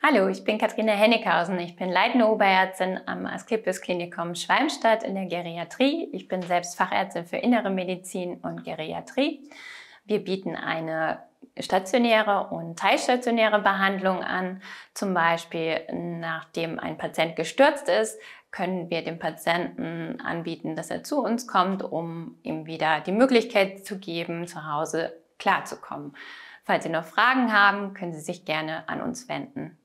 Hallo, ich bin Katharina Hennighausen. Ich bin leitende Oberärztin am Asklepios Klinikum Schwalmstadt in der Geriatrie. Ich bin selbst Fachärztin für Innere Medizin und Geriatrie. Wir bieten eine stationäre und teilstationäre Behandlung an. Zum Beispiel, nachdem ein Patient gestürzt ist, können wir dem Patienten anbieten, dass er zu uns kommt, um ihm wieder die Möglichkeit zu geben, zu Hause klarzukommen. Falls Sie noch Fragen haben, können Sie sich gerne an uns wenden.